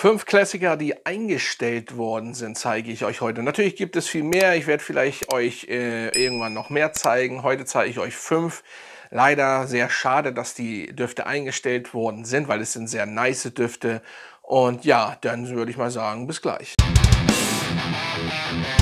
Fünf Klassiker, die eingestellt worden sind, zeige ich euch heute. Natürlich gibt es viel mehr. Ich werde vielleicht euch äh, irgendwann noch mehr zeigen. Heute zeige ich euch fünf. Leider sehr schade, dass die Düfte eingestellt worden sind, weil es sind sehr nice Düfte. Und ja, dann würde ich mal sagen, bis gleich. Musik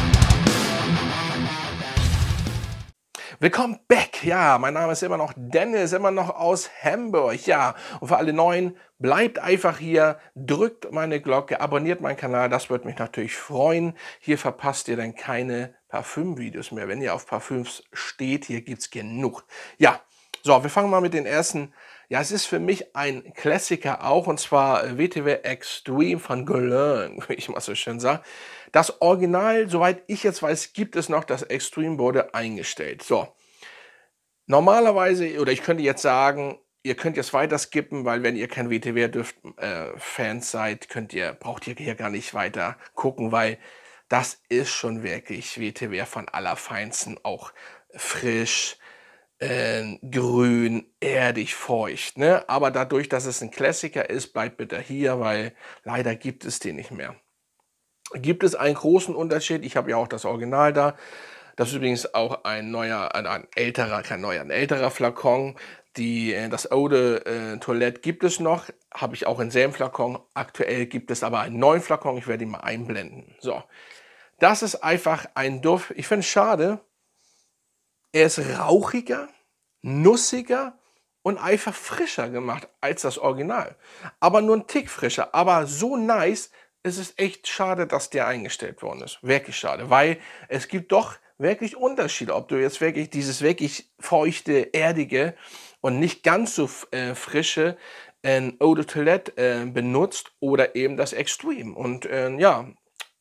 Willkommen back. Ja, mein Name ist immer noch Dennis, immer noch aus Hamburg. Ja, und für alle Neuen, bleibt einfach hier, drückt meine Glocke, abonniert meinen Kanal, das würde mich natürlich freuen. Hier verpasst ihr dann keine Parfüm-Videos mehr, wenn ihr auf Parfüms steht. Hier gibt's genug. Ja, so, wir fangen mal mit den ersten. Ja, es ist für mich ein Klassiker auch, und zwar WTW äh, Extreme von Guerlain, wie ich mal so schön sage. Das Original, soweit ich jetzt weiß, gibt es noch, das Extreme wurde eingestellt. So, Normalerweise, oder ich könnte jetzt sagen, ihr könnt jetzt weiter skippen, weil wenn ihr kein WTW-Fans äh, seid, könnt ihr, braucht ihr hier gar nicht weiter gucken, weil das ist schon wirklich WTW von allerfeinsten, auch frisch, äh, grün, erdig, feucht. Ne? Aber dadurch, dass es ein Klassiker ist, bleibt bitte hier, weil leider gibt es den nicht mehr. Gibt es einen großen Unterschied? Ich habe ja auch das Original da. Das ist übrigens auch ein neuer, ein, ein älterer, kein neuer, ein älterer Flakon. Die, äh, das Ode äh, Toilette gibt es noch, habe ich auch in selben Flakon. Aktuell gibt es aber einen neuen Flakon, ich werde ihn mal einblenden. So, das ist einfach ein Duft. Ich finde es schade. Er ist rauchiger, nussiger und einfach frischer gemacht als das Original. Aber nur ein Tick frischer, aber so nice. Es ist echt schade, dass der eingestellt worden ist. Wirklich schade, weil es gibt doch wirklich Unterschied, ob du jetzt wirklich dieses wirklich feuchte, erdige und nicht ganz so äh, frische äh, Eau de Toilette äh, benutzt oder eben das Extreme. Und äh, ja,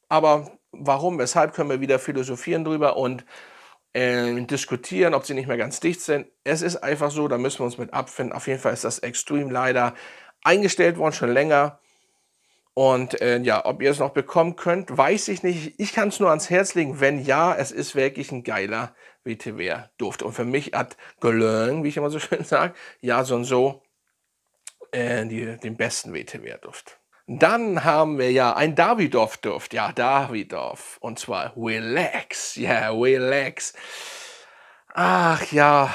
aber warum, weshalb können wir wieder philosophieren drüber und äh, diskutieren, ob sie nicht mehr ganz dicht sind. Es ist einfach so, da müssen wir uns mit abfinden. Auf jeden Fall ist das Extreme leider eingestellt worden, schon länger. Und äh, ja, ob ihr es noch bekommen könnt, weiß ich nicht. Ich kann es nur ans Herz legen. Wenn ja, es ist wirklich ein geiler wtw duft Und für mich hat Gelöng, wie ich immer so schön sage, ja, so und so äh, die, den besten wtw duft Dann haben wir ja ein Davidoff-Duft. Ja, Davidoff. Und zwar Relax. Ja, yeah, Relax. Ach ja,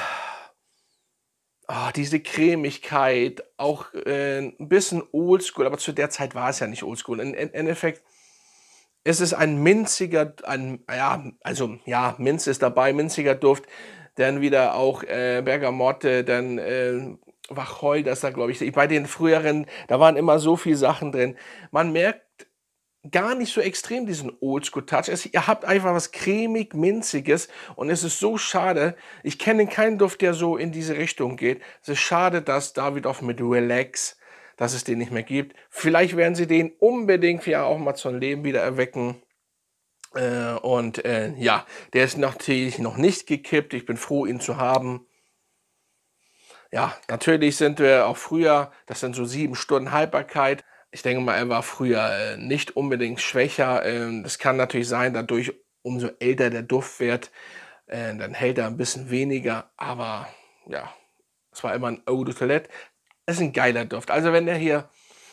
oh, diese Cremigkeit, auch äh, ein bisschen oldschool, aber zu der Zeit war es ja nicht oldschool. Im Endeffekt ist es ein minziger, ein, ja, also ja, Minz ist dabei, minziger Duft, dann wieder auch äh, Bergamotte, dann äh, Wacholder ist da, glaube ich, bei den früheren, da waren immer so viele Sachen drin. Man merkt gar nicht so extrem diesen Oldschool-Touch. ihr habt einfach was cremig, minziges und es ist so schade. Ich kenne keinen Duft, der so in diese Richtung geht. Es ist schade, dass David Davidoff mit Relax, dass es den nicht mehr gibt. Vielleicht werden sie den unbedingt ja auch mal zum Leben wieder erwecken. Äh, und äh, ja, der ist natürlich noch nicht gekippt. Ich bin froh, ihn zu haben. Ja, natürlich sind wir auch früher, das sind so sieben Stunden Haltbarkeit ich denke mal, er war früher äh, nicht unbedingt schwächer. Ähm, das kann natürlich sein, dadurch umso älter der Duft wird, äh, dann hält er ein bisschen weniger. Aber ja, es war immer ein Eau de Toilette. Es Ist ein geiler Duft. Also wenn er hier,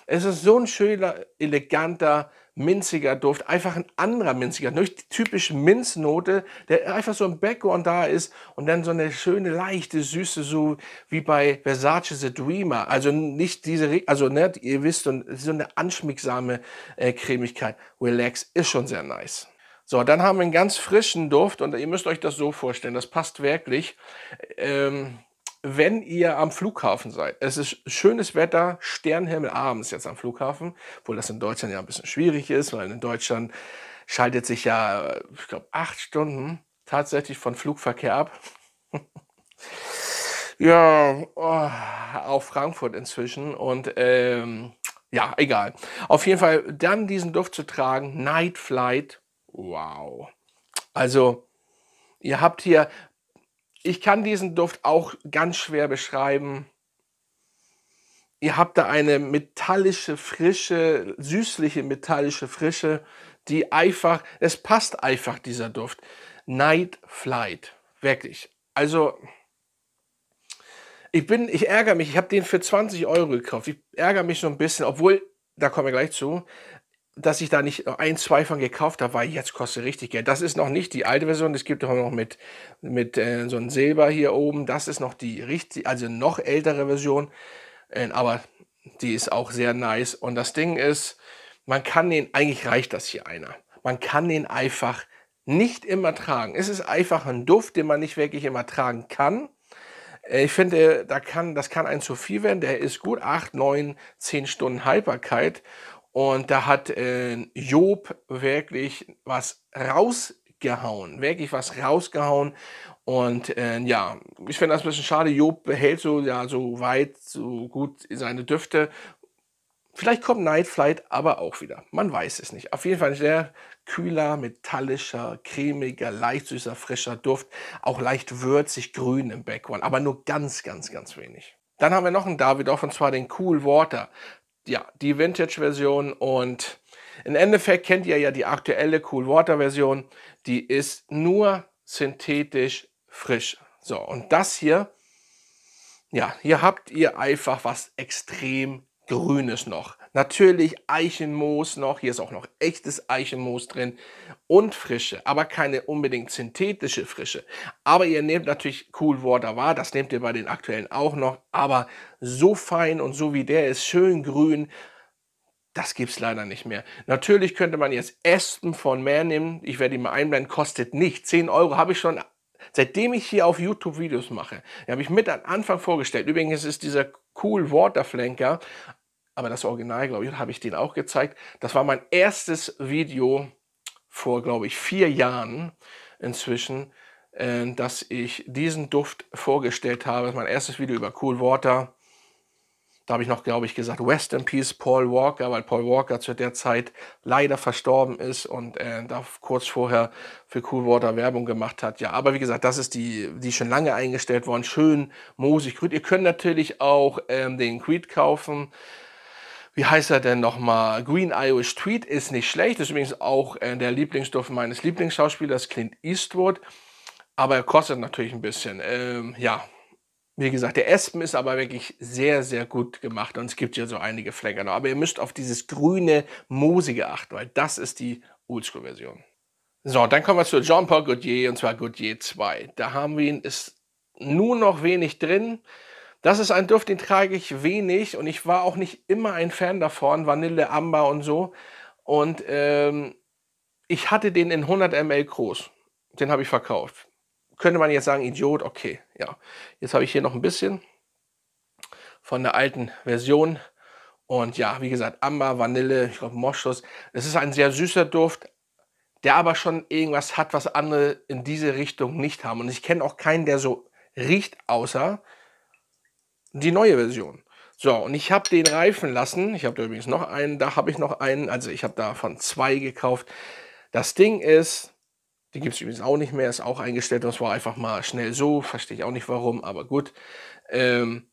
es ist so ein schöner, eleganter, minziger Duft, einfach ein anderer minziger, nicht die typische Minznote, der einfach so im Background da ist und dann so eine schöne, leichte Süße, so wie bei Versace The Dreamer. Also nicht diese, also ne, ihr wisst, so eine anschmiegsame äh, Cremigkeit. Relax ist schon sehr nice. So, dann haben wir einen ganz frischen Duft und ihr müsst euch das so vorstellen, das passt wirklich. Ähm, wenn ihr am Flughafen seid. Es ist schönes Wetter, Sternhimmel abends jetzt am Flughafen, obwohl das in Deutschland ja ein bisschen schwierig ist, weil in Deutschland schaltet sich ja, ich glaube, acht Stunden tatsächlich von Flugverkehr ab. ja, oh, auf Frankfurt inzwischen und ähm, ja, egal. Auf jeden Fall dann diesen Duft zu tragen, Night Flight, wow. Also, ihr habt hier ich kann diesen Duft auch ganz schwer beschreiben. Ihr habt da eine metallische Frische, süßliche metallische Frische, die einfach, es passt einfach dieser Duft. Night Flight, wirklich. Also, ich bin, ich ärgere mich, ich habe den für 20 Euro gekauft. Ich ärgere mich so ein bisschen, obwohl, da kommen wir gleich zu, dass ich da nicht noch ein, zwei von gekauft habe, weil jetzt kostet richtig Geld. Das ist noch nicht die alte Version. Es gibt auch noch mit, mit äh, so einem Silber hier oben. Das ist noch die richtig, also noch ältere Version. Äh, aber die ist auch sehr nice. Und das Ding ist, man kann den, eigentlich reicht das hier einer. Man kann den einfach nicht immer tragen. Es ist einfach ein Duft, den man nicht wirklich immer tragen kann. Äh, ich finde, da kann, das kann ein zu viel werden. Der ist gut 8, 9, 10 Stunden Haltbarkeit. Und da hat äh, Job wirklich was rausgehauen, wirklich was rausgehauen. Und äh, ja, ich finde das ein bisschen schade. Job behält so, ja, so weit, so gut seine Düfte. Vielleicht kommt Night Flight aber auch wieder. Man weiß es nicht. Auf jeden Fall ein sehr kühler, metallischer, cremiger, leicht süßer, frischer Duft. Auch leicht würzig grün im Background, aber nur ganz, ganz, ganz wenig. Dann haben wir noch einen Davidoff und zwar den Cool Water ja, die Vintage-Version und im Endeffekt kennt ihr ja die aktuelle Cool Water Version, die ist nur synthetisch frisch. So, und das hier, ja, hier habt ihr einfach was extrem Grünes noch. Natürlich Eichenmoos noch, hier ist auch noch echtes Eichenmoos drin und Frische, aber keine unbedingt synthetische Frische. Aber ihr nehmt natürlich Cool Water wahr, das nehmt ihr bei den aktuellen auch noch, aber so fein und so wie der ist, schön grün, das gibt es leider nicht mehr. Natürlich könnte man jetzt Espen von Mehr nehmen, ich werde ihn mal einblenden, kostet nicht. 10 Euro habe ich schon Seitdem ich hier auf YouTube Videos mache, habe ich mit am Anfang vorgestellt. Übrigens ist dieser Cool Water Flanker aber das Original, glaube ich, habe ich den auch gezeigt. Das war mein erstes Video vor, glaube ich, vier Jahren inzwischen, äh, dass ich diesen Duft vorgestellt habe. Das ist mein erstes Video über Cool Water. Da habe ich noch, glaube ich, gesagt, West in Peace Paul Walker, weil Paul Walker zu der Zeit leider verstorben ist und äh, da kurz vorher für Cool Water Werbung gemacht hat. Ja, aber wie gesagt, das ist die, die schon lange eingestellt worden. Schön, moosig, grün. Ihr könnt natürlich auch ähm, den Creed kaufen wie heißt er denn nochmal? Green Irish Tweet ist nicht schlecht. Ist übrigens auch äh, der Lieblingsstoff meines Lieblingsschauspielers Clint Eastwood. Aber er kostet natürlich ein bisschen. Ähm, ja, wie gesagt, der Espen ist aber wirklich sehr, sehr gut gemacht. Und es gibt ja so einige Flecken. Aber ihr müsst auf dieses grüne, moosige achten, weil das ist die Oldschool-Version. So, dann kommen wir zu Jean-Paul Gaultier und zwar Gaultier 2. Da haben wir ihn, ist nur noch wenig drin. Das ist ein Duft, den trage ich wenig und ich war auch nicht immer ein Fan davon, Vanille, Amber und so. Und ähm, ich hatte den in 100 ml groß. Den habe ich verkauft. Könnte man jetzt sagen, Idiot, okay, ja. Jetzt habe ich hier noch ein bisschen von der alten Version. Und ja, wie gesagt, Amber, Vanille, ich glaube Moschus. Es ist ein sehr süßer Duft, der aber schon irgendwas hat, was andere in diese Richtung nicht haben. Und ich kenne auch keinen, der so riecht, außer die neue Version. So, und ich habe den reifen lassen. Ich habe da übrigens noch einen. Da habe ich noch einen. Also ich habe davon zwei gekauft. Das Ding ist, die gibt es übrigens auch nicht mehr. Ist auch eingestellt. Das war einfach mal schnell so. Verstehe ich auch nicht warum, aber gut. Ähm,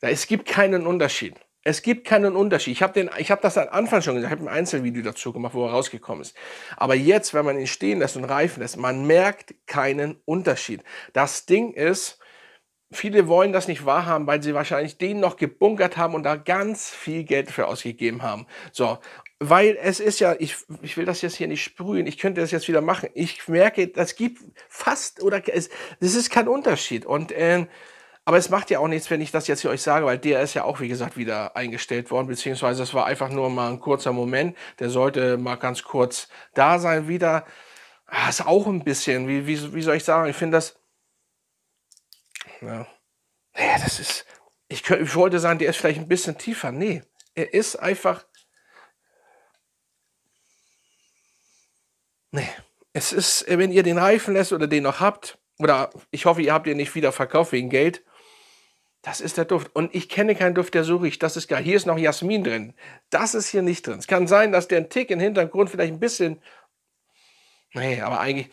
da, es gibt keinen Unterschied. Es gibt keinen Unterschied. Ich habe hab das am Anfang schon gesagt, ich habe ein Einzelvideo dazu gemacht, wo er rausgekommen ist. Aber jetzt, wenn man ihn stehen lässt und reifen lässt, man merkt keinen Unterschied. Das Ding ist, Viele wollen das nicht wahrhaben, weil sie wahrscheinlich den noch gebunkert haben und da ganz viel Geld für ausgegeben haben. So, weil es ist ja, ich, ich will das jetzt hier nicht sprühen, ich könnte das jetzt wieder machen. Ich merke, das gibt fast oder es, das ist kein Unterschied. Und äh, aber es macht ja auch nichts, wenn ich das jetzt hier euch sage, weil der ist ja auch, wie gesagt, wieder eingestellt worden, beziehungsweise es war einfach nur mal ein kurzer Moment. Der sollte mal ganz kurz da sein wieder. Das ah, ist auch ein bisschen, wie, wie, wie soll ich sagen, ich finde das, ja. Naja, das ist. Ich, könnte, ich wollte sagen, der ist vielleicht ein bisschen tiefer. Nee, er ist einfach. Nee. Es ist, wenn ihr den Reifen lässt oder den noch habt, oder ich hoffe, ihr habt ihn nicht wieder verkauft wegen Geld. Das ist der Duft. Und ich kenne keinen Duft, der so riecht. Das ist geil. Hier ist noch Jasmin drin. Das ist hier nicht drin. Es kann sein, dass der ein Tick im Hintergrund vielleicht ein bisschen, nee, aber eigentlich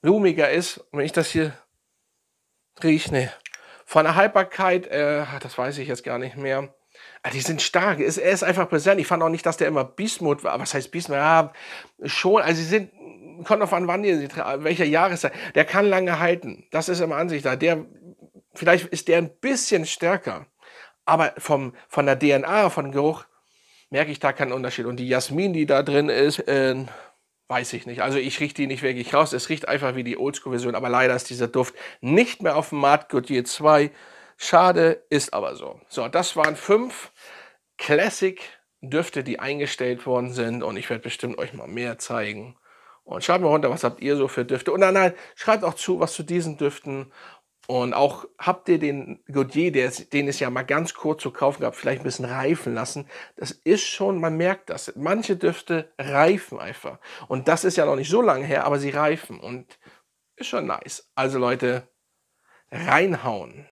blumiger ist. wenn ich das hier riecht, ne. Von der Haltbarkeit, äh, ah, das weiß ich jetzt gar nicht mehr. Ah, die sind stark. Ist, er ist einfach präsent. Ich fand auch nicht, dass der immer Bismut war. Was heißt Bismut? Ja, schon. Also sie sind, kommt auf an, wann die, welcher Jahreszeit. Der kann lange halten. Das ist immer an sich da. Der, vielleicht ist der ein bisschen stärker. Aber vom, von der DNA, von Geruch, merke ich da keinen Unterschied. Und die Jasmin, die da drin ist, äh, weiß ich nicht. Also ich rieche die nicht wirklich raus. Es riecht einfach wie die Oldschool-Version, aber leider ist dieser Duft nicht mehr auf dem Markt Goodyear 2. Schade, ist aber so. So, das waren fünf Classic-Düfte, die eingestellt worden sind und ich werde bestimmt euch mal mehr zeigen. Und schreibt mir runter, was habt ihr so für Düfte. Und dann halt, schreibt auch zu, was zu diesen Düften und auch habt ihr den Godier, der ist, den es ja mal ganz kurz zu kaufen gab, vielleicht ein bisschen reifen lassen. Das ist schon, man merkt das. Manche Düfte reifen einfach. Und das ist ja noch nicht so lange her, aber sie reifen und ist schon nice. Also Leute, reinhauen.